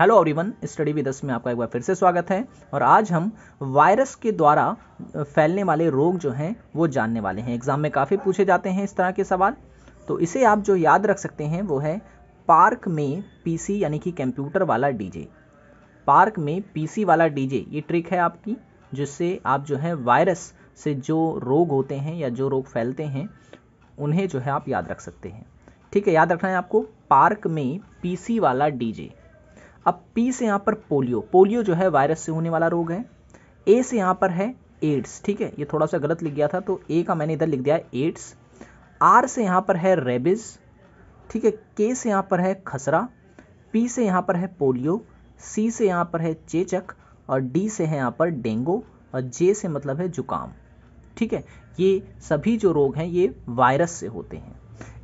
hello everyone study अस में आपका एक बार फिर से स्वागत है और आज हम वायरस के द्वारा फैलने वाले रोग जो हैं वो जानने वाले हैं एग्जाम में काफ़ी पूछे जाते हैं इस तरह के सवाल तो इसे आप जो याद रख सकते हैं वो है पार्क में पीसी यानी कि कंप्यूटर वाला डीजे पार्क में पीसी वाला डीजे ये ट्रिक है आपकी जिससे आप जो है वायरस से जो रोग होते हैं या जो रोग फैलते हैं उन्हें जो है आप याद रख सकते हैं ठीक है याद रखना है आपको पार्क में पीसी वाला डीजे अब पी से यहाँ पर पोलियो पोलियो जो है वायरस से होने वाला रोग है ए से यहाँ पर है एड्स ठीक है ये थोड़ा सा गलत लिख गया था तो ए का मैंने इधर लिख दिया है एड्स आर से यहाँ पर है रेबिज ठीक है के से यहाँ पर है खसरा पी से यहाँ पर है पोलियो सी से यहाँ पर है चेचक और डी से है यहाँ पर डेंगू और जे से मतलब है जुकाम ठीक है ये सभी जो रोग हैं ये वायरस से होते हैं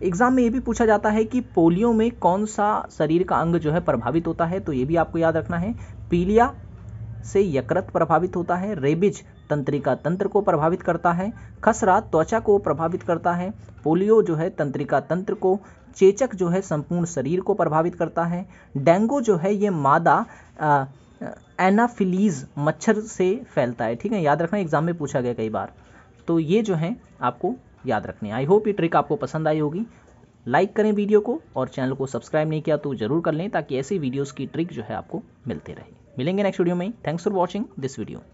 एग्जाम में ये भी पूछा जाता है कि पोलियो में कौन सा शरीर का अंग जो है प्रभावित होता है तो ये भी आपको याद रखना है पीलिया से यकृत प्रभावित होता है रेबिज तंत्रिका तंत्र को प्रभावित करता है खसरा त्वचा को प्रभावित करता है पोलियो जो है तंत्रिका तंत्र को चेचक जो है संपूर्ण शरीर को प्रभावित करता है डेंगू जो है ये मादा एनाफिलीज मच्छर से फैलता है ठीक है याद रखना एग्जाम में पूछा गया कई बार तो ये जो है आपको याद रखने आई होप ये ट्रिक आपको पसंद आई होगी लाइक करें वीडियो को और चैनल को सब्सक्राइब नहीं किया तो जरूर कर लें ताकि ऐसी वीडियोज की ट्रिक जो है आपको मिलते रहे मिलेंगे नेक्स्ट वीडियो में thanks for watching this video